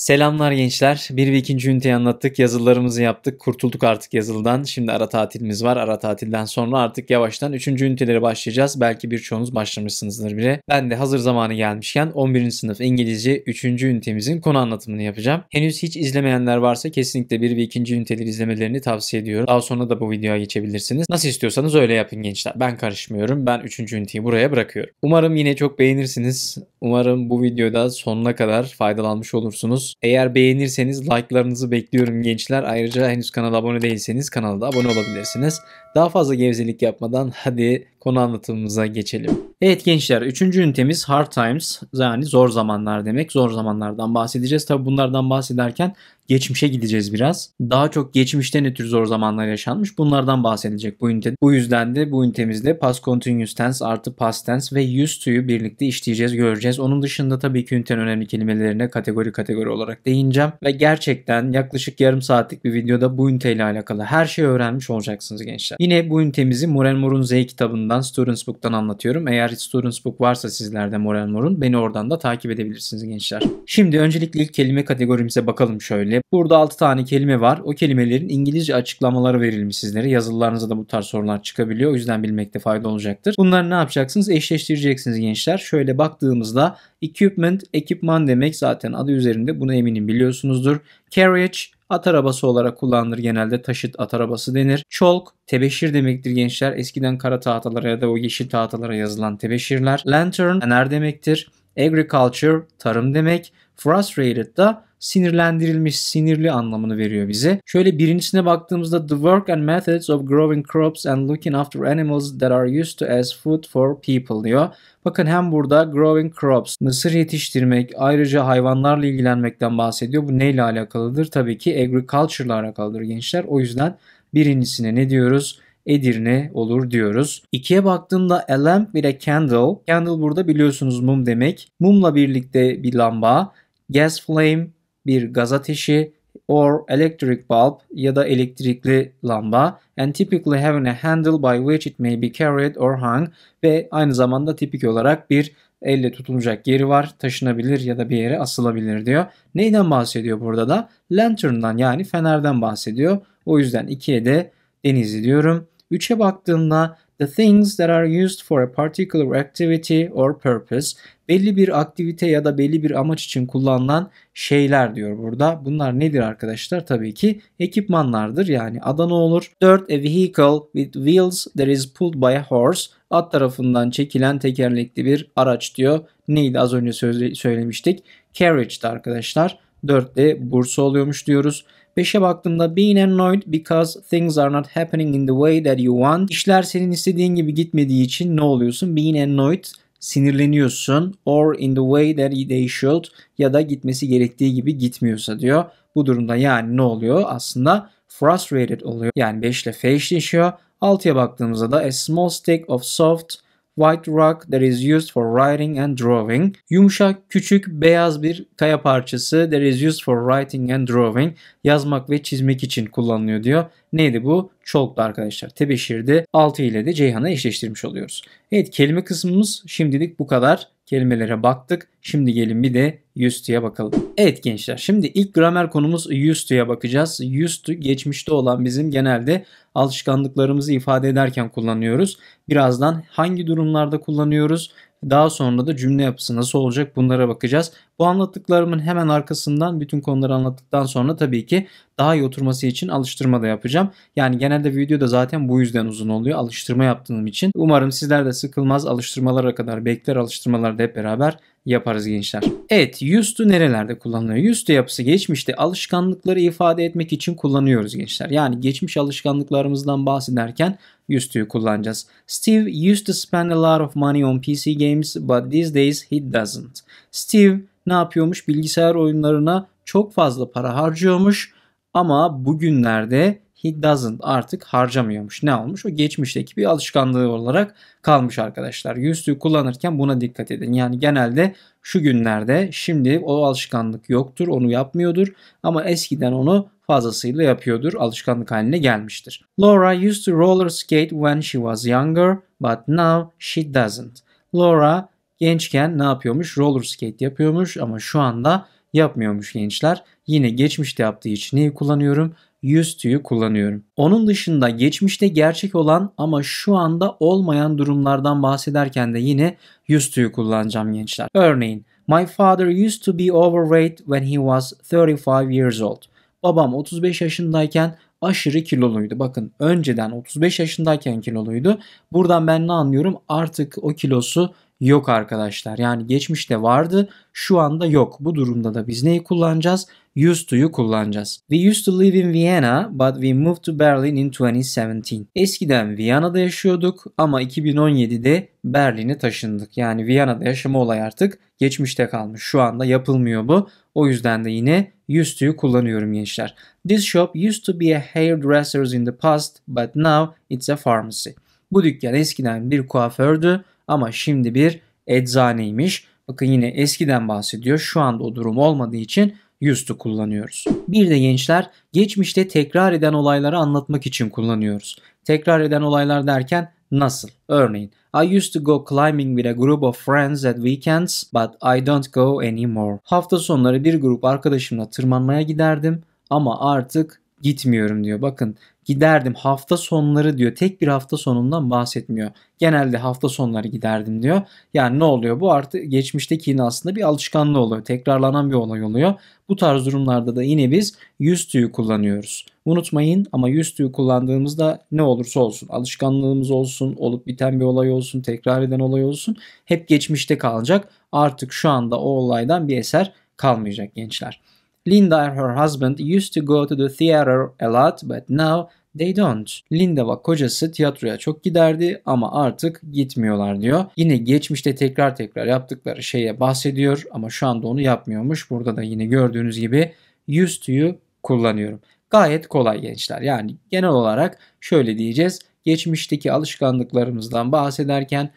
Selamlar gençler. Bir ve ikinci üniteyi anlattık. Yazılarımızı yaptık. Kurtulduk artık yazıldan. Şimdi ara tatilimiz var. Ara tatilden sonra artık yavaştan üçüncü ünitelere başlayacağız. Belki birçoğunuz başlamışsınızdır bile. Ben de hazır zamanı gelmişken 11. sınıf İngilizce 3. ünitemizin konu anlatımını yapacağım. Henüz hiç izlemeyenler varsa kesinlikle bir ve ikinci üniteleri izlemelerini tavsiye ediyorum. Daha sonra da bu videoya geçebilirsiniz. Nasıl istiyorsanız öyle yapın gençler. Ben karışmıyorum. Ben üçüncü üniteyi buraya bırakıyorum. Umarım yine çok beğenirsiniz. Umarım bu videoda sonuna kadar faydalanmış olursunuz. Eğer beğenirseniz like'larınızı bekliyorum gençler. Ayrıca henüz kanala abone değilseniz kanala da abone olabilirsiniz. Daha fazla gevezelik yapmadan hadi konu anlatımımıza geçelim. Evet gençler 3. ünitemiz Hard Times yani zor zamanlar demek. Zor zamanlardan bahsedeceğiz. Tabi bunlardan bahsederken geçmişe gideceğiz biraz. Daha çok geçmişte ne tür zor zamanlar yaşanmış bunlardan bahsedecek bu ünite. Bu yüzden de bu ünitemizde past continuous tense artı past tense ve used to'yu birlikte işleyeceğiz göreceğiz. Onun dışında tabii ki ünitenin önemli kelimelerine kategori kategori olarak değineceğim. Ve gerçekten yaklaşık yarım saatlik bir videoda bu ile alakalı her şeyi öğrenmiş olacaksınız gençler. Yine bu ünitemizi Moren Mor'un Z kitabında yayınından Studentsbook'tan anlatıyorum. Eğer Studentsbook varsa sizlerde Moral Mor'un beni oradan da takip edebilirsiniz gençler. Şimdi öncelikle ilk kelime kategorimize bakalım şöyle. Burada 6 tane kelime var. O kelimelerin İngilizce açıklamaları verilmiş sizlere. Yazılılarınıza da bu tarz sorular çıkabiliyor. O yüzden bilmekte fayda olacaktır. Bunları ne yapacaksınız? Eşleştireceksiniz gençler. Şöyle baktığımızda equipment, ekipman demek zaten adı üzerinde. Bunu eminim biliyorsunuzdur. Carriage, At arabası olarak kullanılır genelde taşıt at arabası denir. Çolk tebeşir demektir gençler. Eskiden kara tahtalara ya da o yeşil tahtalara yazılan tebeşirler. Lantern fener demektir. Agriculture tarım demek. Frustrated da sinirlendirilmiş, sinirli anlamını veriyor bize. Şöyle birincisine baktığımızda the work and methods of growing crops and looking after animals that are used to as food for people diyor. Bakın hem burada growing crops, mısır yetiştirmek, ayrıca hayvanlarla ilgilenmekten bahsediyor. Bu neyle alakalıdır? Tabii ki agriculture ile alakalıdır gençler. O yüzden birincisine ne diyoruz? Edirne olur diyoruz. İkiye baktığımda a lamp with a candle. Candle burada biliyorsunuz mum demek. Mumla birlikte bir lamba. Gas flame bir gaz ateşi or electric bulb ya da elektrikli lamba and typically having a handle by which it may be carried or hung ve aynı zamanda tipik olarak bir elle tutulacak yeri var, taşınabilir ya da bir yere asılabilir diyor. Neyden bahsediyor burada da? Lantern'dan yani fenerden bahsediyor. O yüzden ikiye de denizi diyorum. Üçe baktığımda the things that are used for a particular activity or purpose. Belli bir aktivite ya da belli bir amaç için kullanılan şeyler diyor burada. Bunlar nedir arkadaşlar? Tabii ki ekipmanlardır. Yani ada ne olur? 4. A vehicle with wheels that is pulled by a horse. At tarafından çekilen tekerlekli bir araç diyor. Neydi az önce söylemiştik? Carriage'di arkadaşlar. 4 de bursa oluyormuş diyoruz. 5'e baktığımda being annoyed because things are not happening in the way that you want. İşler senin istediğin gibi gitmediği için ne oluyorsun? Being annoyed sinirleniyorsun or in the way that they should ya da gitmesi gerektiği gibi gitmiyorsa diyor. Bu durumda yani ne oluyor? Aslında frustrated oluyor. Yani 5 ile 5 değişiyor. 6'ya baktığımızda da a small stick of soft white rock that is used for writing and drawing. Yumuşak, küçük, beyaz bir kaya parçası that is used for writing and drawing. Yazmak ve çizmek için kullanılıyor diyor. Neydi bu? Çolk'tu arkadaşlar. Tebeşir'de 6 ile de Ceyhan'a eşleştirmiş oluyoruz. Evet kelime kısmımız şimdilik bu kadar kelimelere baktık. Şimdi gelin bir de used to'ya bakalım. Evet gençler şimdi ilk gramer konumuz used to'ya bakacağız. Used to geçmişte olan bizim genelde alışkanlıklarımızı ifade ederken kullanıyoruz. Birazdan hangi durumlarda kullanıyoruz daha sonra da cümle yapısı nasıl olacak bunlara bakacağız. Bu anlattıklarımın hemen arkasından bütün konuları anlattıktan sonra tabii ki daha iyi oturması için alıştırma da yapacağım. Yani genelde video da zaten bu yüzden uzun oluyor. Alıştırma yaptığım için. Umarım sizler de sıkılmaz alıştırmalara kadar bekler da hep beraber yaparız gençler. Evet used to nerelerde kullanılıyor? Used to yapısı geçmişte alışkanlıkları ifade etmek için kullanıyoruz gençler. Yani geçmiş alışkanlıklarımızdan bahsederken used to'yu kullanacağız. Steve used to spend a lot of money on PC games but these days he doesn't. Steve ne yapıyormuş? Bilgisayar oyunlarına çok fazla para harcıyormuş ama bugünlerde he doesn't artık harcamıyormuş. Ne olmuş? O geçmişteki bir alışkanlığı olarak kalmış arkadaşlar. Used kullanırken buna dikkat edin. Yani genelde şu günlerde şimdi o alışkanlık yoktur, onu yapmıyordur ama eskiden onu fazlasıyla yapıyordur, alışkanlık haline gelmiştir. Laura used to roller skate when she was younger, but now she doesn't. Laura Gençken ne yapıyormuş? Roller skate yapıyormuş ama şu anda yapmıyormuş gençler. Yine geçmişte yaptığı için neyi kullanıyorum? Used to'yu kullanıyorum. Onun dışında geçmişte gerçek olan ama şu anda olmayan durumlardan bahsederken de yine used to'yu kullanacağım gençler. Örneğin My father used to be overweight when he was 35 years old. Babam 35 yaşındayken aşırı kiloluydu. Bakın önceden 35 yaşındayken kiloluydu. Buradan ben ne anlıyorum? Artık o kilosu yok arkadaşlar. Yani geçmişte vardı şu anda yok. Bu durumda da biz neyi kullanacağız? Used to'yu kullanacağız. We used to live in Vienna but we moved to Berlin in 2017. Eskiden Viyana'da yaşıyorduk ama 2017'de Berlin'e taşındık. Yani Viyana'da yaşama olayı artık geçmişte kalmış. Şu anda yapılmıyor bu. O yüzden de yine used to'yu kullanıyorum gençler. This shop used to be a hairdresser's in the past but now it's a pharmacy. Bu dükkan eskiden bir kuafördü ama şimdi bir eczaneymiş. Bakın yine eskiden bahsediyor. Şu anda o durum olmadığı için used to kullanıyoruz. Bir de gençler geçmişte tekrar eden olayları anlatmak için kullanıyoruz. Tekrar eden olaylar derken nasıl? Örneğin I used to go climbing with a group of friends at weekends but I don't go anymore. Hafta sonları bir grup arkadaşımla tırmanmaya giderdim ama artık gitmiyorum diyor. Bakın giderdim hafta sonları diyor. Tek bir hafta sonundan bahsetmiyor. Genelde hafta sonları giderdim diyor. Yani ne oluyor? Bu artık geçmişteki yine aslında bir alışkanlığı oluyor. Tekrarlanan bir olay oluyor. Bu tarz durumlarda da yine biz yüz tüyü kullanıyoruz. Unutmayın ama yüz tüyü kullandığımızda ne olursa olsun alışkanlığımız olsun, olup biten bir olay olsun, tekrar eden olay olsun hep geçmişte kalacak. Artık şu anda o olaydan bir eser kalmayacak gençler. Linda and her husband used to go to the theater a lot, but now They don't. Linda ve kocası tiyatroya çok giderdi ama artık gitmiyorlar diyor. Yine geçmişte tekrar tekrar yaptıkları şeye bahsediyor ama şu anda onu yapmıyormuş. Burada da yine gördüğünüz gibi used to'yu kullanıyorum. Gayet kolay gençler. Yani genel olarak şöyle diyeceğiz. Geçmişteki alışkanlıklarımızdan bahsederken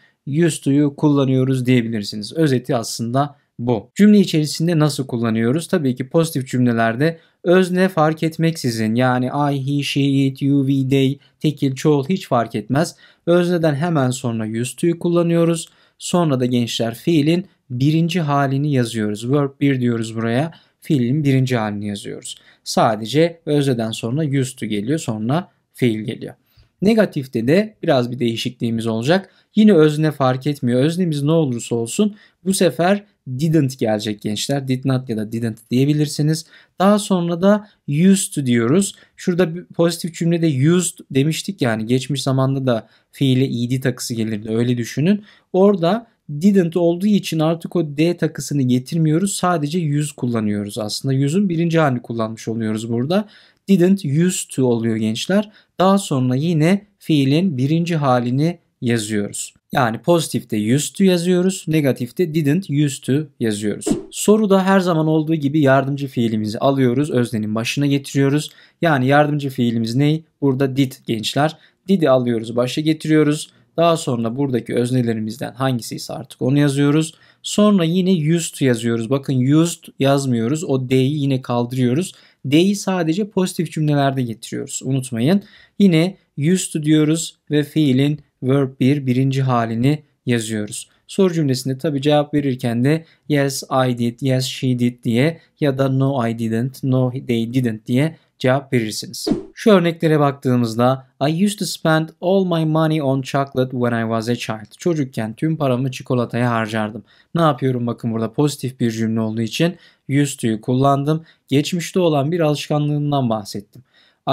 used to'yu kullanıyoruz diyebilirsiniz. Özeti aslında bu. Cümle içerisinde nasıl kullanıyoruz? Tabii ki pozitif cümlelerde Özne fark etmeksizin yani I, he, she, it, you, we, they, tekil, çoğul hiç fark etmez. Özneden hemen sonra yüz tüyü kullanıyoruz. Sonra da gençler fiilin birinci halini yazıyoruz. Verb 1 diyoruz buraya. Fiilin birinci halini yazıyoruz. Sadece özneden sonra yüz tü geliyor sonra fiil geliyor. Negatifte de biraz bir değişikliğimiz olacak. Yine özne fark etmiyor. Öznemiz ne olursa olsun bu sefer didn't gelecek gençler. Did not ya da didn't diyebilirsiniz. Daha sonra da used diyoruz. Şurada bir pozitif cümlede used demiştik yani geçmiş zamanda da fiile id takısı gelirdi öyle düşünün. Orada didn't olduğu için artık o d takısını getirmiyoruz. Sadece yüz kullanıyoruz aslında. Yüzün birinci halini kullanmış oluyoruz burada. Didn't used to oluyor gençler. Daha sonra yine fiilin birinci halini yazıyoruz. Yani pozitifte used to yazıyoruz, negatifte didn't used to yazıyoruz. Soruda her zaman olduğu gibi yardımcı fiilimizi alıyoruz, öznenin başına getiriyoruz. Yani yardımcı fiilimiz ne? Burada did gençler. Did'i alıyoruz, başa getiriyoruz. Daha sonra buradaki öznelerimizden hangisi ise artık onu yazıyoruz. Sonra yine used yazıyoruz. Bakın used yazmıyoruz. O D'yi yine kaldırıyoruz. D'yi sadece pozitif cümlelerde getiriyoruz. Unutmayın. Yine used diyoruz ve fiilin verb 1 birinci halini yazıyoruz. Soru cümlesinde tabi cevap verirken de yes I did, yes she did diye ya da no I didn't, no they didn't diye cevap verirsiniz. Şu örneklere baktığımızda I used to spend all my money on chocolate when I was a child. Çocukken tüm paramı çikolataya harcardım. Ne yapıyorum bakın burada pozitif bir cümle olduğu için used to'yu kullandım. Geçmişte olan bir alışkanlığından bahsettim.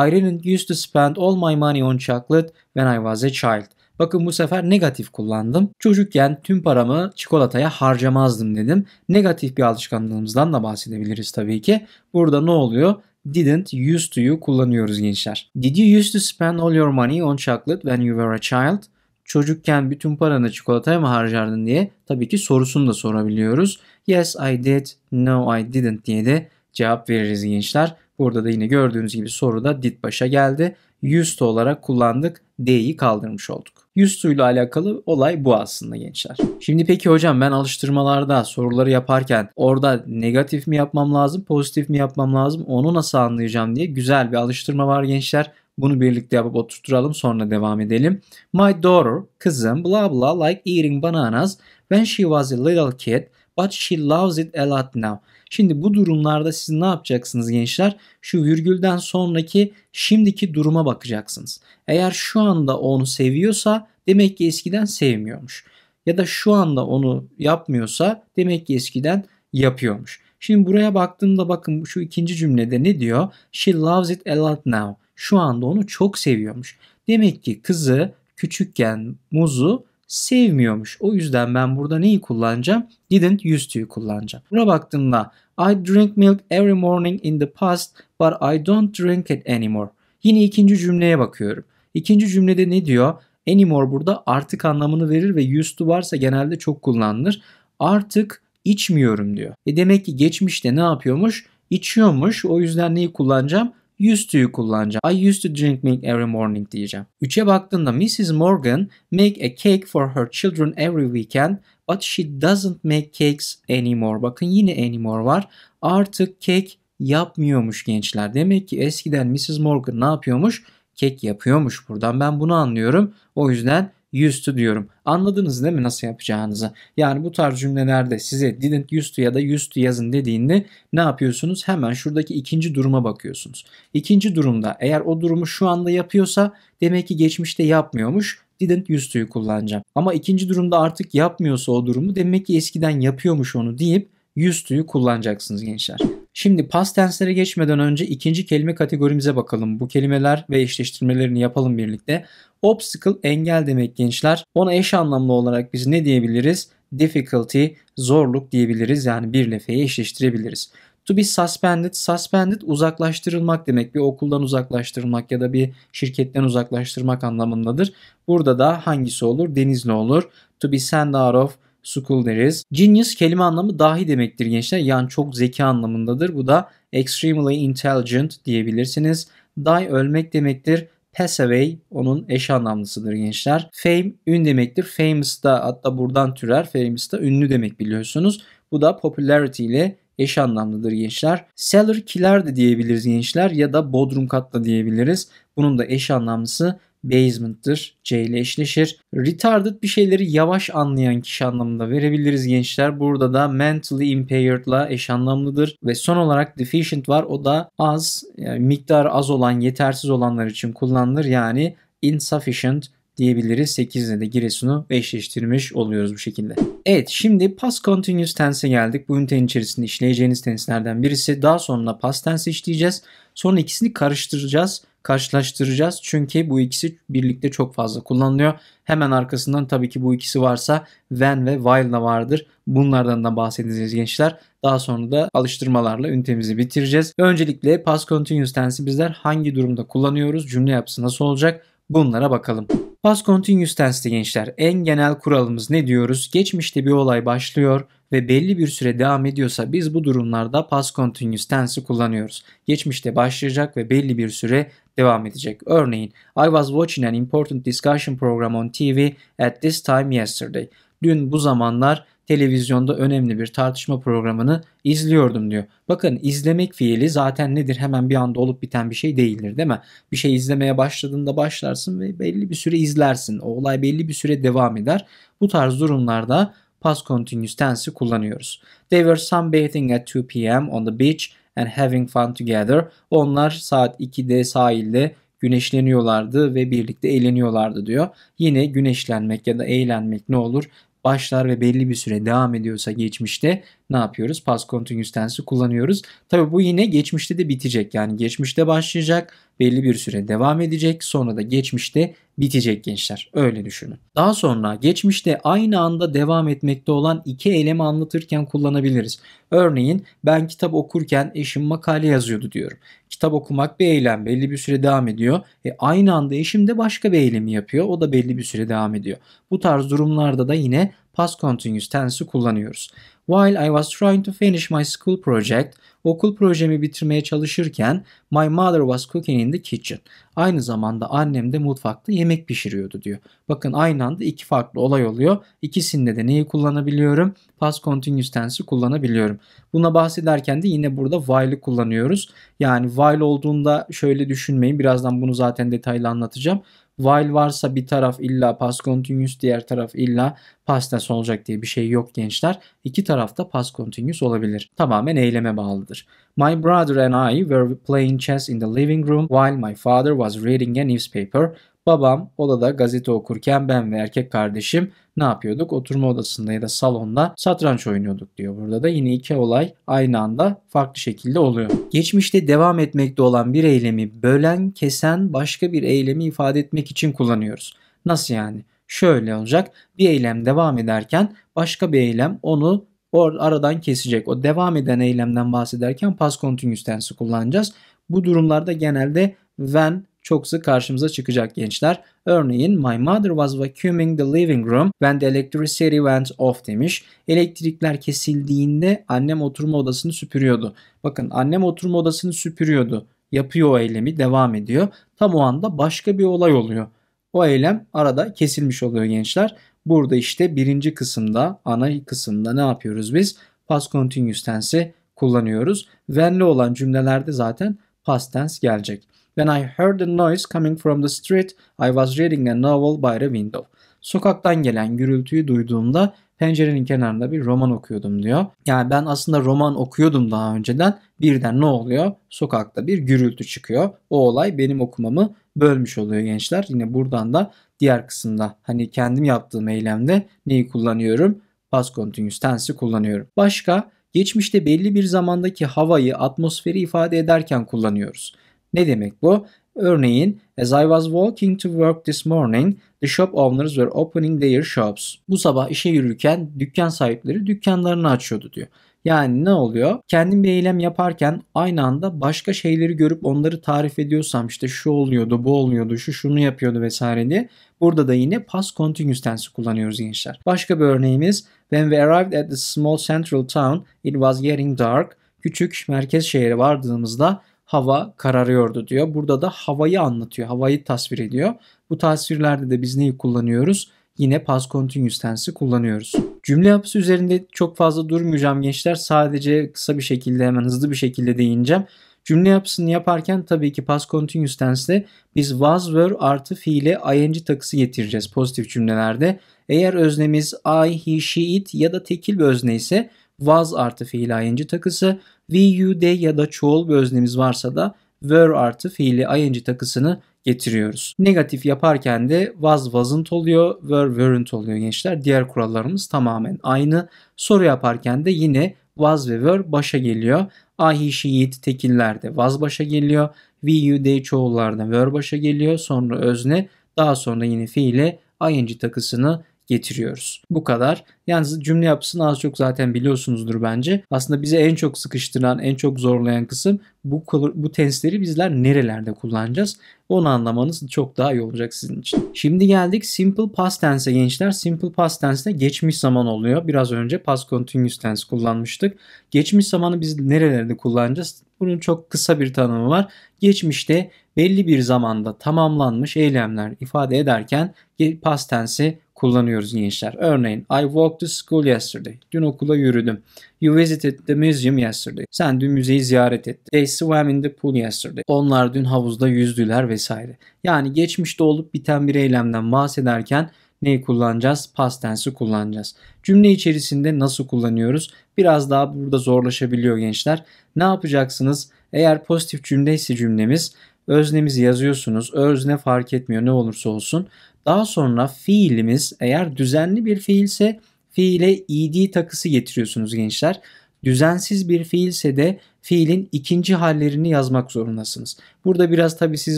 I didn't used to spend all my money on chocolate when I was a child. Bakın bu sefer negatif kullandım. Çocukken tüm paramı çikolataya harcamazdım dedim. Negatif bir alışkanlığımızdan da bahsedebiliriz tabii ki. Burada ne oluyor? didn't used to'yu kullanıyoruz gençler. Did you used to spend all your money on chocolate when you were a child? Çocukken bütün paranı çikolataya mı harcardın diye tabii ki sorusunu da sorabiliyoruz. Yes I did, no I didn't diye de cevap veririz gençler. Burada da yine gördüğünüz gibi soruda did başa geldi. Used to olarak kullandık. D'yi kaldırmış olduk. Yüz suyla alakalı olay bu aslında gençler. Şimdi peki hocam ben alıştırmalarda soruları yaparken orada negatif mi yapmam lazım, pozitif mi yapmam lazım onu nasıl anlayacağım diye güzel bir alıştırma var gençler. Bunu birlikte yapıp oturturalım sonra devam edelim. My daughter, kızım bla bla like eating bananas when she was a little kid But she loves it a lot now. Şimdi bu durumlarda siz ne yapacaksınız gençler? Şu virgülden sonraki şimdiki duruma bakacaksınız. Eğer şu anda onu seviyorsa demek ki eskiden sevmiyormuş. Ya da şu anda onu yapmıyorsa demek ki eskiden yapıyormuş. Şimdi buraya baktığımda bakın şu ikinci cümlede ne diyor? She loves it a lot now. Şu anda onu çok seviyormuş. Demek ki kızı küçükken muzu sevmiyormuş. O yüzden ben burada neyi kullanacağım? Didn't used to'yu kullanacağım. Buna baktığımda I drink milk every morning in the past but I don't drink it anymore. Yine ikinci cümleye bakıyorum. İkinci cümlede ne diyor? Anymore burada artık anlamını verir ve used to varsa genelde çok kullanılır. Artık içmiyorum diyor. E demek ki geçmişte ne yapıyormuş? İçiyormuş. O yüzden neyi kullanacağım? used to'yu kullanacağım. I used to drink milk every morning diyeceğim. 3'e baktığımda Mrs. Morgan make a cake for her children every weekend but she doesn't make cakes anymore. Bakın yine anymore var. Artık cake yapmıyormuş gençler. Demek ki eskiden Mrs. Morgan ne yapıyormuş? Kek yapıyormuş. Buradan ben bunu anlıyorum. O yüzden used to diyorum. Anladınız değil mi nasıl yapacağınızı? Yani bu tarz cümlelerde size didn't used to ya da used to yazın dediğinde ne yapıyorsunuz? Hemen şuradaki ikinci duruma bakıyorsunuz. İkinci durumda eğer o durumu şu anda yapıyorsa demek ki geçmişte yapmıyormuş didn't used to'yu kullanacağım. Ama ikinci durumda artık yapmıyorsa o durumu demek ki eskiden yapıyormuş onu deyip used to'yu kullanacaksınız gençler. Şimdi past tense'lere geçmeden önce ikinci kelime kategorimize bakalım. Bu kelimeler ve eşleştirmelerini yapalım birlikte. Obstacle engel demek gençler. Ona eş anlamlı olarak biz ne diyebiliriz? Difficulty, zorluk diyebiliriz. Yani bir lefeyi eşleştirebiliriz. To be suspended, suspended uzaklaştırılmak demek. Bir okuldan uzaklaştırılmak ya da bir şirketten uzaklaştırmak anlamındadır. Burada da hangisi olur? Denizli olur. To be sent out of School deriz. Genius kelime anlamı dahi demektir gençler. Yani çok zeki anlamındadır. Bu da extremely intelligent diyebilirsiniz. Die ölmek demektir. Pass away onun eş anlamlısıdır gençler. Fame ün demektir. Famous da hatta buradan türer. Famous da ünlü demek biliyorsunuz. Bu da popularity ile eş anlamlıdır gençler. Cellar killer de diyebiliriz gençler ya da bodrum katla diyebiliriz. Bunun da eş anlamlısı basement'tır. C ile eşleşir. Retarded bir şeyleri yavaş anlayan kişi anlamında verebiliriz gençler. Burada da mentally impairedla ile eş anlamlıdır. Ve son olarak deficient var. O da az, yani miktarı az olan, yetersiz olanlar için kullanılır. Yani insufficient diyebiliriz. 8 ile de Giresun'u eşleştirmiş oluyoruz bu şekilde. Evet şimdi past continuous tense'e geldik. Bu ünitenin içerisinde işleyeceğiniz tenslerden birisi. Daha sonra past tense işleyeceğiz. Sonra ikisini karıştıracağız karşılaştıracağız. Çünkü bu ikisi birlikte çok fazla kullanılıyor. Hemen arkasından tabii ki bu ikisi varsa when ve while da vardır. Bunlardan da bahsedeceğiz gençler. Daha sonra da alıştırmalarla ünitemizi bitireceğiz. Öncelikle past continuous tense'i bizler hangi durumda kullanıyoruz? Cümle yapısı nasıl olacak? Bunlara bakalım. Past continuous tense'te gençler en genel kuralımız ne diyoruz? Geçmişte bir olay başlıyor ve belli bir süre devam ediyorsa biz bu durumlarda past continuous tense'i kullanıyoruz. Geçmişte başlayacak ve belli bir süre devam edecek. Örneğin I was watching an important discussion program on TV at this time yesterday. Dün bu zamanlar televizyonda önemli bir tartışma programını izliyordum diyor. Bakın izlemek fiili zaten nedir? Hemen bir anda olup biten bir şey değildir değil mi? Bir şey izlemeye başladığında başlarsın ve belli bir süre izlersin. O olay belli bir süre devam eder. Bu tarz durumlarda past continuous tense'i kullanıyoruz. They were sunbathing at 2 p.m. on the beach and having fun together. Onlar saat 2'de sahilde güneşleniyorlardı ve birlikte eğleniyorlardı diyor. Yine güneşlenmek ya da eğlenmek ne olur? başlar ve belli bir süre devam ediyorsa geçmişte ne yapıyoruz? Past continuous tense'i kullanıyoruz. Tabi bu yine geçmişte de bitecek. Yani geçmişte başlayacak, belli bir süre devam edecek, sonra da geçmişte bitecek gençler. Öyle düşünün. Daha sonra geçmişte aynı anda devam etmekte olan iki eylemi anlatırken kullanabiliriz. Örneğin ben kitap okurken eşim makale yazıyordu diyorum. Kitap okumak bir eylem belli bir süre devam ediyor. E aynı anda eşim de başka bir eylemi yapıyor. O da belli bir süre devam ediyor. Bu tarz durumlarda da yine past continuous tense'i kullanıyoruz. While I was trying to finish my school project, okul projemi bitirmeye çalışırken my mother was cooking in the kitchen. Aynı zamanda annem de mutfakta yemek pişiriyordu diyor. Bakın aynı anda iki farklı olay oluyor. İkisinde de neyi kullanabiliyorum? Past continuous tense'i kullanabiliyorum. Buna bahsederken de yine burada while'ı kullanıyoruz. Yani while olduğunda şöyle düşünmeyin. Birazdan bunu zaten detaylı anlatacağım. While varsa bir taraf illa past continuous diğer taraf illa past tense olacak diye bir şey yok gençler. İki taraf da past continuous olabilir. Tamamen eyleme bağlıdır. My brother and I were playing chess in the living room while my father was reading a newspaper. Babam odada gazete okurken ben ve erkek kardeşim ne yapıyorduk? Oturma odasında ya da salonda satranç oynuyorduk diyor. Burada da yine iki olay aynı anda farklı şekilde oluyor. Geçmişte devam etmekte olan bir eylemi bölen, kesen başka bir eylemi ifade etmek için kullanıyoruz. Nasıl yani? Şöyle olacak. Bir eylem devam ederken başka bir eylem onu or aradan kesecek. O devam eden eylemden bahsederken past continuous tense kullanacağız. Bu durumlarda genelde when çok sık karşımıza çıkacak gençler. Örneğin My mother was vacuuming the living room when the electricity went off demiş. Elektrikler kesildiğinde annem oturma odasını süpürüyordu. Bakın annem oturma odasını süpürüyordu. Yapıyor o eylemi devam ediyor. Tam o anda başka bir olay oluyor. O eylem arada kesilmiş oluyor gençler. Burada işte birinci kısımda, ana kısımda ne yapıyoruz biz? Past continuous tense'i kullanıyoruz. When'li olan cümlelerde zaten past tense gelecek. When I heard the noise coming from the street, I was reading a novel by the window. Sokaktan gelen gürültüyü duyduğumda pencerenin kenarında bir roman okuyordum diyor. Yani ben aslında roman okuyordum daha önceden. Birden ne oluyor? Sokakta bir gürültü çıkıyor. O olay benim okumamı bölmüş oluyor gençler. Yine buradan da diğer kısımda hani kendim yaptığım eylemde neyi kullanıyorum? Past continuous tense'i kullanıyorum. Başka geçmişte belli bir zamandaki havayı, atmosferi ifade ederken kullanıyoruz. Ne demek bu? Örneğin, as I was walking to work this morning, the shop owners were opening their shops. Bu sabah işe yürürken dükkan sahipleri dükkanlarını açıyordu diyor. Yani ne oluyor? Kendim bir eylem yaparken aynı anda başka şeyleri görüp onları tarif ediyorsam işte şu oluyordu, bu oluyordu, şu şunu yapıyordu vesaire diye. Burada da yine past continuous tense kullanıyoruz gençler. Başka bir örneğimiz When we arrived at the small central town, it was getting dark. Küçük merkez şehre vardığımızda hava kararıyordu diyor. Burada da havayı anlatıyor, havayı tasvir ediyor. Bu tasvirlerde de biz neyi kullanıyoruz? Yine past continuous tense'i kullanıyoruz. Cümle yapısı üzerinde çok fazla durmayacağım gençler. Sadece kısa bir şekilde hemen hızlı bir şekilde değineceğim. Cümle yapısını yaparken tabii ki past continuous tense'de biz was were artı fiile ing takısı getireceğiz pozitif cümlelerde. Eğer öznemiz I, he, she, it ya da tekil bir özne ise was artı fiil ing takısı. VU'de ya da çoğul bir öznemiz varsa da were artı fiili ing takısını getiriyoruz. Negatif yaparken de was wasn't oluyor, were weren't oluyor gençler. Diğer kurallarımız tamamen aynı. Soru yaparken de yine was ve were başa geliyor. I, he, she, it tekillerde was başa geliyor. We, you, they çoğullarda were başa geliyor. Sonra özne, daha sonra yine fiile ing takısını getiriyoruz. Bu kadar. Yalnız cümle yapısını az çok zaten biliyorsunuzdur bence. Aslında bizi en çok sıkıştıran, en çok zorlayan kısım bu, bu tensleri bizler nerelerde kullanacağız? Onu anlamanız çok daha iyi olacak sizin için. Şimdi geldik simple past tense'e gençler. Simple past tense'de geçmiş zaman oluyor. Biraz önce past continuous tense kullanmıştık. Geçmiş zamanı biz nerelerde kullanacağız? Bunun çok kısa bir tanımı var. Geçmişte belli bir zamanda tamamlanmış eylemler ifade ederken past tense'i e kullanıyoruz gençler. Örneğin I walked to school yesterday. Dün okula yürüdüm. You visited the museum yesterday. Sen dün müzeyi ziyaret ettin. They swam in the pool yesterday. Onlar dün havuzda yüzdüler vesaire. Yani geçmişte olup biten bir eylemden bahsederken neyi kullanacağız? Past tense'i kullanacağız. Cümle içerisinde nasıl kullanıyoruz? Biraz daha burada zorlaşabiliyor gençler. Ne yapacaksınız? Eğer pozitif cümle cümlemiz Öznemizi yazıyorsunuz. Özne fark etmiyor ne olursa olsun. Daha sonra fiilimiz eğer düzenli bir fiilse fiile id takısı getiriyorsunuz gençler. Düzensiz bir fiilse de fiilin ikinci hallerini yazmak zorundasınız. Burada biraz tabi sizi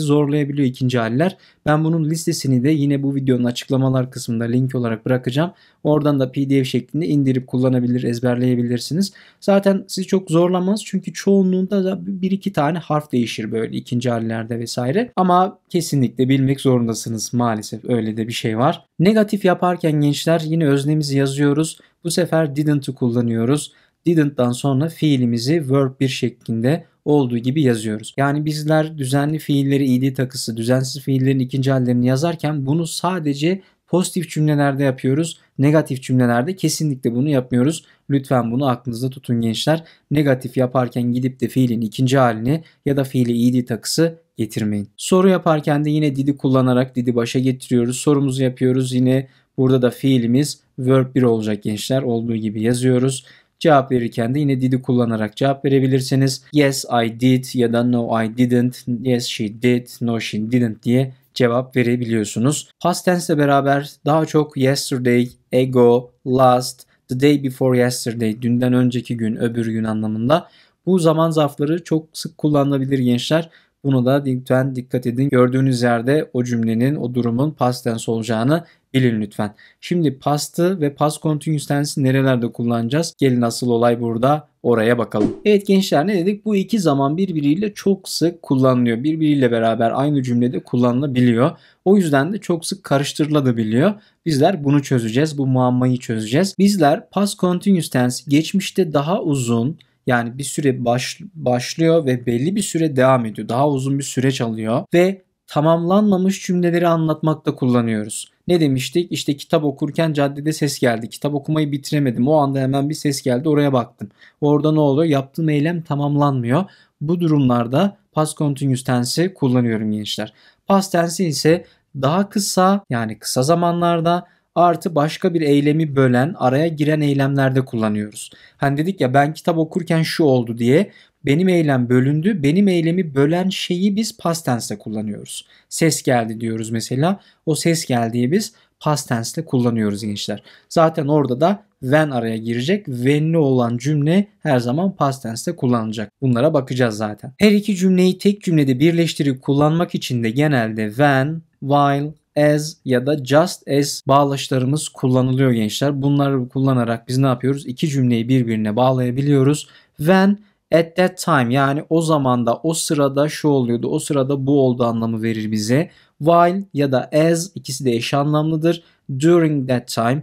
zorlayabiliyor ikinci haller. Ben bunun listesini de yine bu videonun açıklamalar kısmında link olarak bırakacağım. Oradan da pdf şeklinde indirip kullanabilir, ezberleyebilirsiniz. Zaten sizi çok zorlamaz çünkü çoğunluğunda da bir iki tane harf değişir böyle ikinci hallerde vesaire. Ama kesinlikle bilmek zorundasınız maalesef öyle de bir şey var. Negatif yaparken gençler yine öznemizi yazıyoruz. Bu sefer didn't'ı kullanıyoruz didn't'dan sonra fiilimizi verb bir şeklinde olduğu gibi yazıyoruz. Yani bizler düzenli fiilleri id takısı, düzensiz fiillerin ikinci hallerini yazarken bunu sadece pozitif cümlelerde yapıyoruz. Negatif cümlelerde kesinlikle bunu yapmıyoruz. Lütfen bunu aklınızda tutun gençler. Negatif yaparken gidip de fiilin ikinci halini ya da fiili id takısı getirmeyin. Soru yaparken de yine didi kullanarak didi başa getiriyoruz. Sorumuzu yapıyoruz. Yine burada da fiilimiz verb 1 olacak gençler. Olduğu gibi yazıyoruz. Cevap verirken de yine did'i kullanarak cevap verebilirsiniz. Yes I did ya da no I didn't, yes she did, no she didn't diye cevap verebiliyorsunuz. Past tense ile beraber daha çok yesterday, ago, last, the day before yesterday, dünden önceki gün, öbür gün anlamında bu zaman zarfları çok sık kullanılabilir gençler. Bunu da lütfen dikkat edin. Gördüğünüz yerde o cümlenin, o durumun past tense olacağını bilin lütfen. Şimdi pastı ve past continuous tense'i nerelerde kullanacağız? Gelin asıl olay burada oraya bakalım. Evet gençler ne dedik? Bu iki zaman birbiriyle çok sık kullanılıyor. Birbiriyle beraber aynı cümlede kullanılabiliyor. O yüzden de çok sık karıştırılabiliyor. Bizler bunu çözeceğiz. Bu muammayı çözeceğiz. Bizler past continuous tense geçmişte daha uzun, yani bir süre baş, başlıyor ve belli bir süre devam ediyor. Daha uzun bir süreç alıyor ve tamamlanmamış cümleleri anlatmakta kullanıyoruz. Ne demiştik? İşte kitap okurken caddede ses geldi. Kitap okumayı bitiremedim. O anda hemen bir ses geldi. Oraya baktım. Orada ne oluyor? Yaptığım eylem tamamlanmıyor. Bu durumlarda past continuous tense'i kullanıyorum gençler. Past tense ise daha kısa yani kısa zamanlarda artı başka bir eylemi bölen, araya giren eylemlerde kullanıyoruz. Hani dedik ya ben kitap okurken şu oldu diye benim eylem bölündü. Benim eylemi bölen şeyi biz past tense'de kullanıyoruz. Ses geldi diyoruz mesela. O ses geldiği biz past tense'de kullanıyoruz gençler. Zaten orada da when araya girecek. When'li olan cümle her zaman past tense'de kullanılacak. Bunlara bakacağız zaten. Her iki cümleyi tek cümlede birleştirip kullanmak için de genelde when, while, as ya da just as bağlaçlarımız kullanılıyor gençler. Bunları kullanarak biz ne yapıyoruz? İki cümleyi birbirine bağlayabiliyoruz. When at that time yani o zamanda o sırada şu oluyordu o sırada bu oldu anlamı verir bize. While ya da as ikisi de eş anlamlıdır. During that time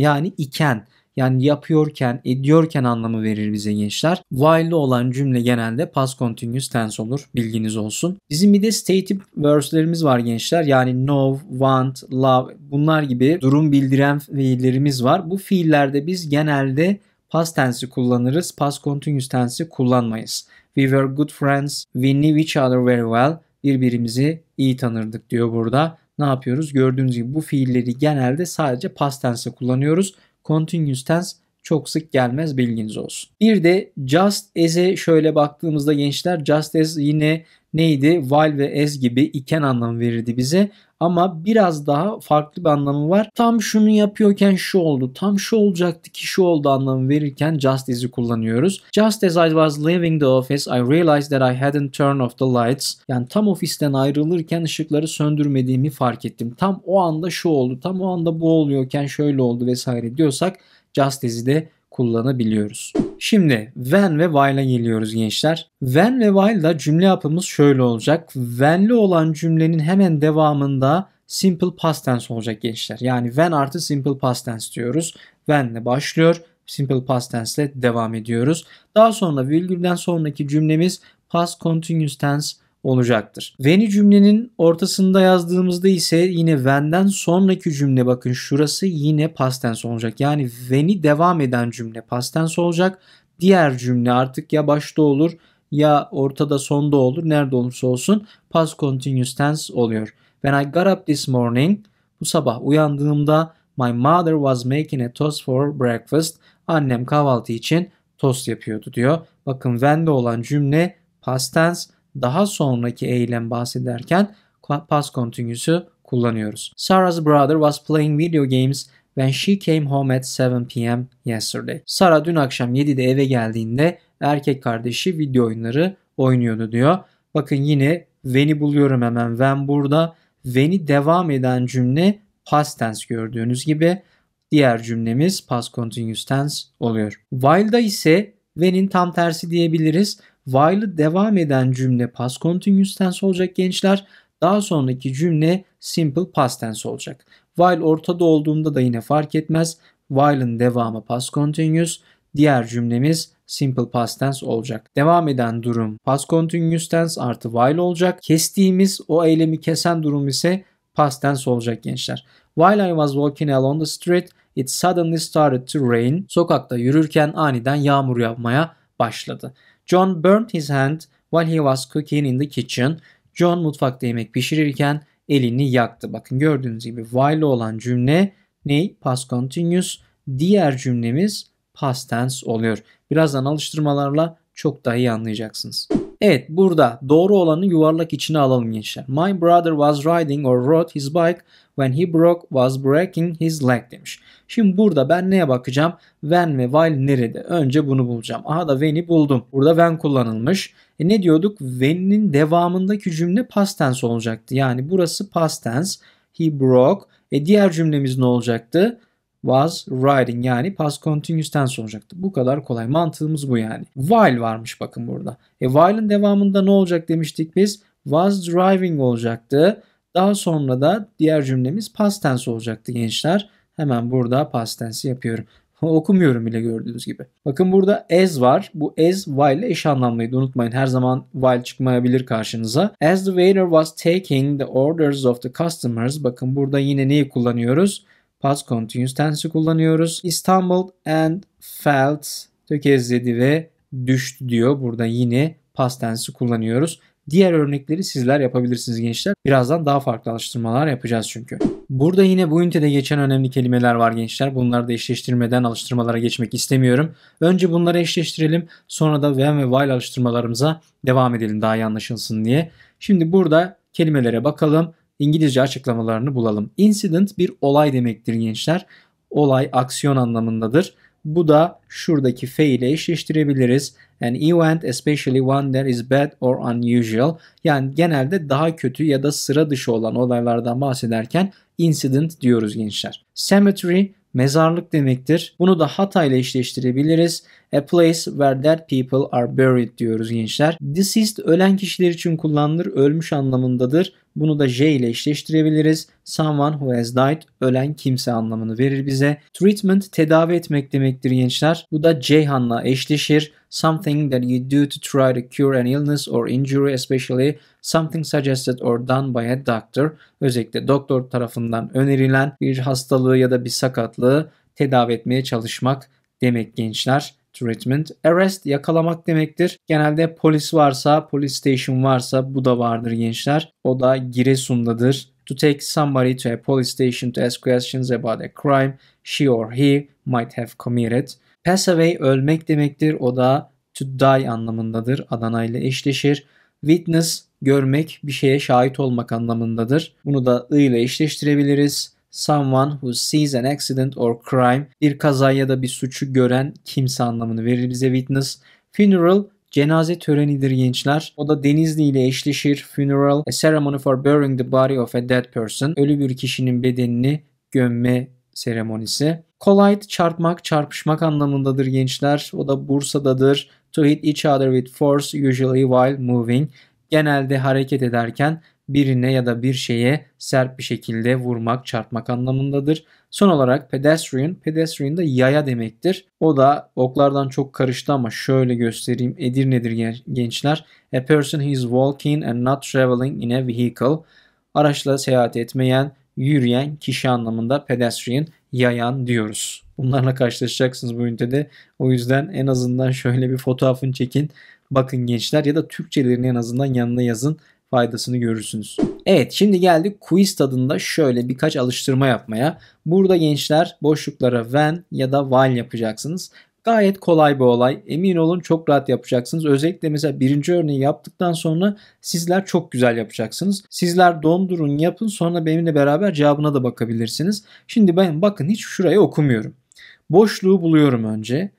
yani iken yani yapıyorken, ediyorken anlamı verir bize gençler. While'lı olan cümle genelde past continuous tense olur. Bilginiz olsun. Bizim bir de stative verbs'lerimiz var gençler. Yani know, want, love bunlar gibi durum bildiren fiillerimiz var. Bu fiillerde biz genelde past tense'i kullanırız. Past continuous tense'i kullanmayız. We were good friends. We knew each other very well. Birbirimizi iyi tanırdık diyor burada. Ne yapıyoruz? Gördüğünüz gibi bu fiilleri genelde sadece past tense'e kullanıyoruz continuous tense çok sık gelmez bilginiz olsun. Bir de just as'e şöyle baktığımızda gençler just as yine neydi? While ve as gibi iken anlamı verirdi bize ama biraz daha farklı bir anlamı var. Tam şunu yapıyorken şu oldu, tam şu olacaktı ki şu oldu anlamı verirken just is'i kullanıyoruz. Just as I was leaving the office, I realized that I hadn't turned off the lights. Yani tam ofisten ayrılırken ışıkları söndürmediğimi fark ettim. Tam o anda şu oldu, tam o anda bu oluyorken şöyle oldu vesaire diyorsak just as'i de kullanabiliyoruz. Şimdi when ve while'a geliyoruz gençler. When ve while'da cümle yapımız şöyle olacak. When'li olan cümlenin hemen devamında simple past tense olacak gençler. Yani when artı simple past tense diyoruz. When ile başlıyor. Simple past tense ile devam ediyoruz. Daha sonra virgülden sonraki cümlemiz past continuous tense olacaktır. When'i cümlenin ortasında yazdığımızda ise yine when'den sonraki cümle bakın şurası yine past tense olacak. Yani when'i devam eden cümle past tense olacak. Diğer cümle artık ya başta olur ya ortada sonda olur. Nerede olursa olsun past continuous tense oluyor. When I got up this morning bu sabah uyandığımda my mother was making a toast for breakfast. Annem kahvaltı için tost yapıyordu diyor. Bakın when'de olan cümle past tense daha sonraki eylem bahsederken past continuous'u kullanıyoruz. Sarah's brother was playing video games when she came home at 7 p.m. yesterday. Sarah dün akşam 7'de eve geldiğinde erkek kardeşi video oyunları oynuyordu diyor. Bakın yine when'i buluyorum hemen. When burada when'i devam eden cümle past tense gördüğünüz gibi. Diğer cümlemiz past continuous tense oluyor. While'da ise when'in tam tersi diyebiliriz while'ı devam eden cümle past continuous tense olacak gençler. Daha sonraki cümle simple past tense olacak. While ortada olduğunda da yine fark etmez. While'ın devamı past continuous. Diğer cümlemiz simple past tense olacak. Devam eden durum past continuous tense artı while olacak. Kestiğimiz o eylemi kesen durum ise past tense olacak gençler. While I was walking along the street, it suddenly started to rain. Sokakta yürürken aniden yağmur yapmaya başladı. John burned his hand while he was cooking in the kitchen. John mutfakta yemek pişirirken elini yaktı. Bakın gördüğünüz gibi while olan cümle ne? Past continuous. Diğer cümlemiz past tense oluyor. Birazdan alıştırmalarla çok daha iyi anlayacaksınız. Evet burada doğru olanı yuvarlak içine alalım gençler. My brother was riding or rode his bike when he broke was breaking his leg demiş. Şimdi burada ben neye bakacağım? When ve while nerede? Önce bunu bulacağım. Aha da when'i buldum. Burada when kullanılmış. E ne diyorduk? When'in devamındaki cümle past tense olacaktı. Yani burası past tense. He broke. E diğer cümlemiz ne olacaktı? was riding yani past continuousten tense olacaktı. Bu kadar kolay. Mantığımız bu yani. While varmış bakın burada. E while'ın devamında ne olacak demiştik biz? Was driving olacaktı. Daha sonra da diğer cümlemiz past tense olacaktı gençler. Hemen burada past tense yapıyorum. Okumuyorum bile gördüğünüz gibi. Bakın burada as var. Bu as while ile eş anlamlıydı. Unutmayın her zaman while çıkmayabilir karşınıza. As the waiter was taking the orders of the customers. Bakın burada yine neyi kullanıyoruz? past continuous tense'i kullanıyoruz. Stumbled and felt tökezledi ve düştü diyor. Burada yine past tense'i kullanıyoruz. Diğer örnekleri sizler yapabilirsiniz gençler. Birazdan daha farklı alıştırmalar yapacağız çünkü. Burada yine bu ünitede geçen önemli kelimeler var gençler. Bunları da eşleştirmeden alıştırmalara geçmek istemiyorum. Önce bunları eşleştirelim. Sonra da when ve while alıştırmalarımıza devam edelim daha iyi anlaşılsın diye. Şimdi burada kelimelere bakalım. İngilizce açıklamalarını bulalım. Incident bir olay demektir gençler. Olay aksiyon anlamındadır. Bu da şuradaki fe ile eşleştirebiliriz. An event especially one that is bad or unusual. Yani genelde daha kötü ya da sıra dışı olan olaylardan bahsederken incident diyoruz gençler. Cemetery mezarlık demektir. Bunu da Hatay ile eşleştirebiliriz. A place where dead people are buried diyoruz gençler. Deceased ölen kişiler için kullanılır, ölmüş anlamındadır. Bunu da J ile eşleştirebiliriz. Someone who has died ölen kimse anlamını verir bize. Treatment tedavi etmek demektir gençler. Bu da Ceyhan'la eşleşir. Something that you do to try to cure an illness or injury especially something suggested or done by a doctor. Özellikle doktor tarafından önerilen bir hastalığı ya da bir sakatlığı tedavi etmeye çalışmak demek gençler treatment. Arrest yakalamak demektir. Genelde polis varsa, police station varsa bu da vardır gençler. O da Giresun'dadır. To take somebody to a police station to ask questions about a crime she or he might have committed. Pass away ölmek demektir. O da to die anlamındadır. Adana ile eşleşir. Witness görmek, bir şeye şahit olmak anlamındadır. Bunu da ı ile eşleştirebiliriz. Someone who sees an accident or crime. Bir kaza ya da bir suçu gören kimse anlamını verir bize witness. Funeral cenaze törenidir gençler. O da Denizli ile eşleşir. Funeral, a ceremony for burying the body of a dead person. Ölü bir kişinin bedenini gömme seremonisi. Collide çarpmak, çarpışmak anlamındadır gençler. O da Bursa'dadır. To hit each other with force usually while moving. Genelde hareket ederken birine ya da bir şeye sert bir şekilde vurmak, çarpmak anlamındadır. Son olarak pedestrian, pedestrian da yaya demektir. O da oklardan çok karıştı ama şöyle göstereyim. Edirne'dir gençler. A person who is walking and not traveling in a vehicle. Araçla seyahat etmeyen, yürüyen kişi anlamında pedestrian, yayan diyoruz. Bunlarla karşılaşacaksınız bu ünitede. O yüzden en azından şöyle bir fotoğrafını çekin. Bakın gençler ya da Türkçelerini en azından yanına yazın faydasını görürsünüz. Evet şimdi geldik quiz tadında şöyle birkaç alıştırma yapmaya. Burada gençler boşluklara when ya da while yapacaksınız. Gayet kolay bir olay. Emin olun çok rahat yapacaksınız. Özellikle mesela birinci örneği yaptıktan sonra sizler çok güzel yapacaksınız. Sizler dondurun yapın sonra benimle beraber cevabına da bakabilirsiniz. Şimdi ben bakın hiç şurayı okumuyorum. Boşluğu buluyorum önce.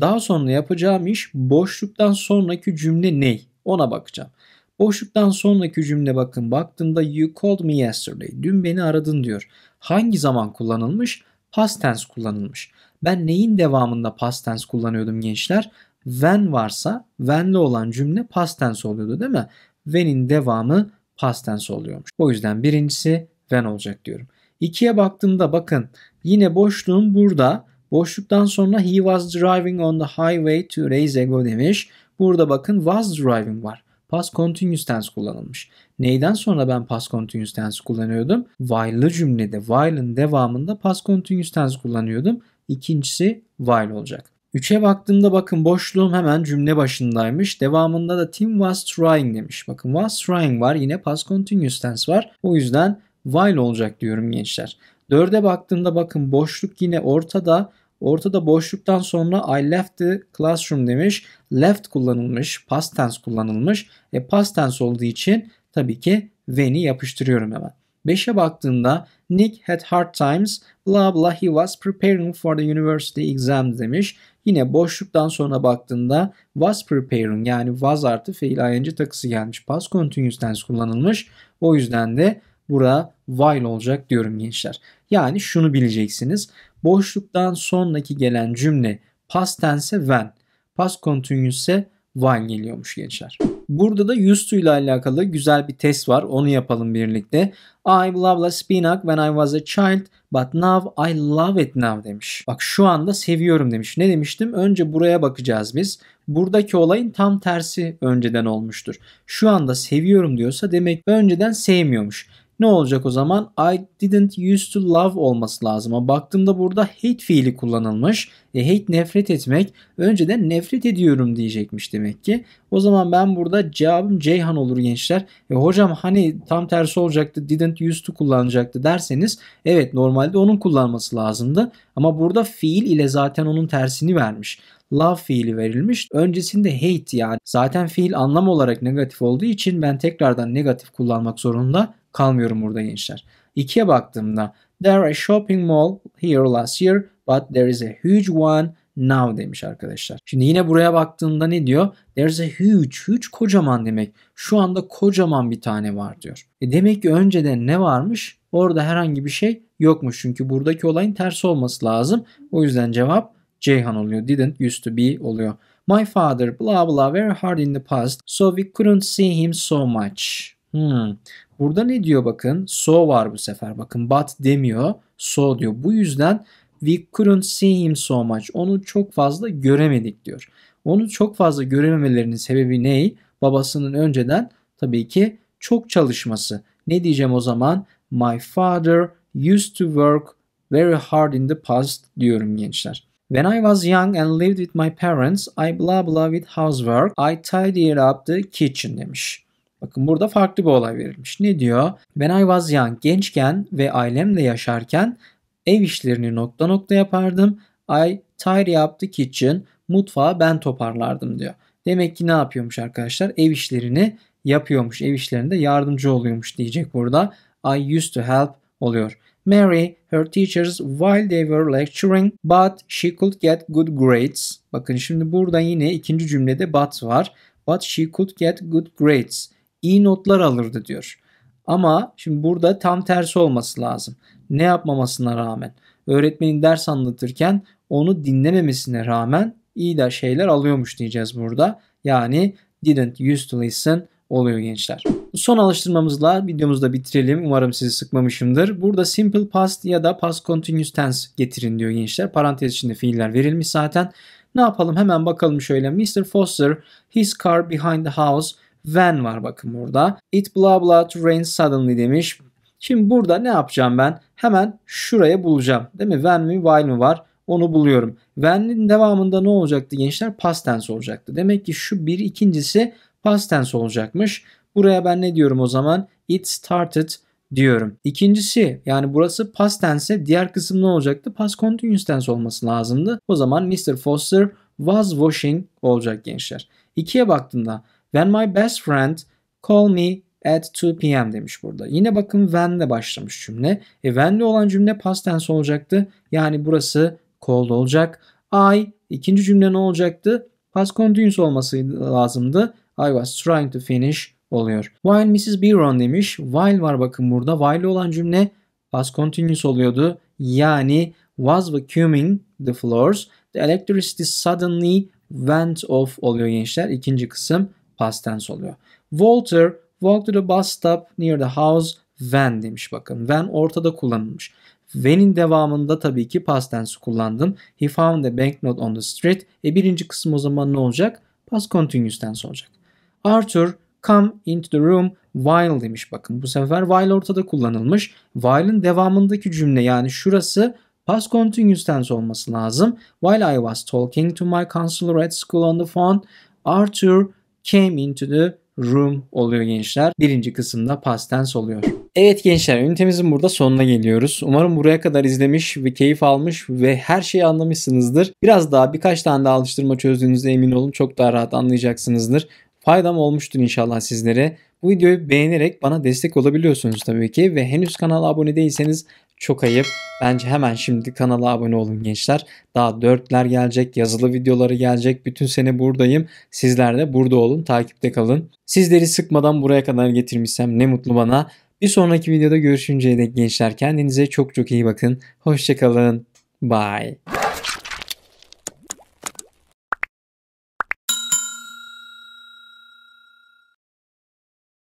Daha sonra yapacağım iş boşluktan sonraki cümle ney? Ona bakacağım. Boşluktan sonraki cümle bakın baktığımda you called me yesterday. Dün beni aradın diyor. Hangi zaman kullanılmış? Past tense kullanılmış. Ben neyin devamında past tense kullanıyordum gençler? When varsa when'li olan cümle past tense oluyordu değil mi? When'in devamı past tense oluyormuş. O yüzden birincisi when olacak diyorum. İkiye baktığımda bakın yine boşluğun burada boşluktan sonra he was driving on the highway to raise ego demiş. Burada bakın was driving var past continuous tense kullanılmış. Neyden sonra ben past continuous tense kullanıyordum? While'lı cümlede while'ın devamında past continuous tense kullanıyordum. İkincisi while olacak. Üçe baktığımda bakın boşluğum hemen cümle başındaymış. Devamında da Tim was trying demiş. Bakın was trying var yine past continuous tense var. O yüzden while olacak diyorum gençler. Dörde baktığımda bakın boşluk yine ortada. Ortada boşluktan sonra I left the classroom demiş. Left kullanılmış. Past tense kullanılmış. E past tense olduğu için tabii ki when'i yapıştırıyorum hemen. 5'e baktığında Nick had hard times, blah blah he was preparing for the university exam demiş. Yine boşluktan sonra baktığında was preparing yani was artı fiil ing takısı gelmiş. Past continuous tense kullanılmış. O yüzden de bura while olacak diyorum gençler. Yani şunu bileceksiniz. Boşluktan sonraki gelen cümle past tense when, past continuous ise when geliyormuş gençler. Burada da used to ile alakalı güzel bir test var. Onu yapalım birlikte. I love spinach when I was a child but now I love it now demiş. Bak şu anda seviyorum demiş. Ne demiştim? Önce buraya bakacağız biz. Buradaki olayın tam tersi önceden olmuştur. Şu anda seviyorum diyorsa demek önceden sevmiyormuş. Ne olacak o zaman? I didn't used to love olması lazım. Ama Baktığımda burada hate fiili kullanılmış. E, hate nefret etmek. Önceden nefret ediyorum diyecekmiş demek ki. O zaman ben burada cevabım Ceyhan olur gençler. E, hocam hani tam tersi olacaktı didn't used to kullanacaktı derseniz evet normalde onun kullanması lazımdı. Ama burada fiil ile zaten onun tersini vermiş love fiili verilmiş. Öncesinde hate yani zaten fiil anlam olarak negatif olduğu için ben tekrardan negatif kullanmak zorunda kalmıyorum burada gençler. İkiye baktığımda There a shopping mall here last year but there is a huge one now demiş arkadaşlar. Şimdi yine buraya baktığımda ne diyor? There's a huge, huge kocaman demek. Şu anda kocaman bir tane var diyor. E demek ki önceden ne varmış? Orada herhangi bir şey yokmuş. Çünkü buradaki olayın tersi olması lazım. O yüzden cevap Ceyhan oluyor. Didn't used to be oluyor. My father blah blah very hard in the past so we couldn't see him so much. Hmm. Burada ne diyor bakın? So var bu sefer. Bakın but demiyor. So diyor. Bu yüzden we couldn't see him so much. Onu çok fazla göremedik diyor. Onu çok fazla görememelerinin sebebi ne? Babasının önceden tabii ki çok çalışması. Ne diyeceğim o zaman? My father used to work very hard in the past diyorum gençler. When I was young and lived with my parents, I blah blah with housework, I tidied up the kitchen demiş. Bakın burada farklı bir olay verilmiş. Ne diyor? Ben I was young, gençken ve ailemle yaşarken ev işlerini nokta nokta yapardım. I tidy up the kitchen, mutfağı ben toparlardım diyor. Demek ki ne yapıyormuş arkadaşlar? Ev işlerini yapıyormuş. Ev işlerinde yardımcı oluyormuş diyecek burada. I used to help oluyor. Mary, her teachers while they were lecturing, but she could get good grades. Bakın şimdi burada yine ikinci cümlede but var. But she could get good grades iyi notlar alırdı diyor. Ama şimdi burada tam tersi olması lazım. Ne yapmamasına rağmen öğretmenin ders anlatırken onu dinlememesine rağmen iyi de şeyler alıyormuş diyeceğiz burada. Yani didn't used to listen oluyor gençler. Son alıştırmamızla videomuzu da bitirelim. Umarım sizi sıkmamışımdır. Burada simple past ya da past continuous tense getirin diyor gençler. Parantez içinde fiiller verilmiş zaten. Ne yapalım hemen bakalım şöyle. Mr. Foster, his car behind the house when var bakın burada. It blah blah to rain suddenly demiş. Şimdi burada ne yapacağım ben? Hemen şuraya bulacağım. Değil mi? When mi while mi var? Onu buluyorum. When'in devamında ne olacaktı gençler? Past tense olacaktı. Demek ki şu bir ikincisi past tense olacakmış. Buraya ben ne diyorum o zaman? It started diyorum. İkincisi yani burası past tense diğer kısım ne olacaktı? Past continuous tense olması lazımdı. O zaman Mr. Foster was washing olacak gençler. İkiye baktığında When my best friend call me at 2 p.m. demiş burada. Yine bakın when when'le başlamış cümle. E when'le olan cümle past tense olacaktı. Yani burası called olacak. I ikinci cümle ne olacaktı? Past continuous olması lazımdı. I was trying to finish oluyor. While Mrs. Biron demiş. While var bakın burada. While olan cümle past continuous oluyordu. Yani was vacuuming the floors. The electricity suddenly went off oluyor gençler. İkinci kısım past tense oluyor. Walter walked to the bus stop near the house when demiş bakın. When ortada kullanılmış. When'in devamında tabii ki past tense kullandım. He found the banknote on the street. E birinci kısım o zaman ne olacak? Past continuous tense olacak. Arthur come into the room while demiş bakın. Bu sefer while ortada kullanılmış. While'ın devamındaki cümle yani şurası past continuous tense olması lazım. While I was talking to my counselor at school on the phone, Arthur came into the room oluyor gençler. Birinci kısımda past tense oluyor. Evet gençler ünitemizin burada sonuna geliyoruz. Umarım buraya kadar izlemiş ve keyif almış ve her şeyi anlamışsınızdır. Biraz daha birkaç tane daha alıştırma çözdüğünüzde emin olun çok daha rahat anlayacaksınızdır. Faydam olmuştur inşallah sizlere. Bu videoyu beğenerek bana destek olabiliyorsunuz tabii ki ve henüz kanala abone değilseniz çok ayıp. Bence hemen şimdi kanala abone olun gençler. Daha dörtler gelecek, yazılı videoları gelecek. Bütün sene buradayım. Sizler de burada olun, takipte kalın. Sizleri sıkmadan buraya kadar getirmişsem ne mutlu bana. Bir sonraki videoda görüşünceye dek gençler kendinize çok çok iyi bakın. Hoşçakalın. Bye.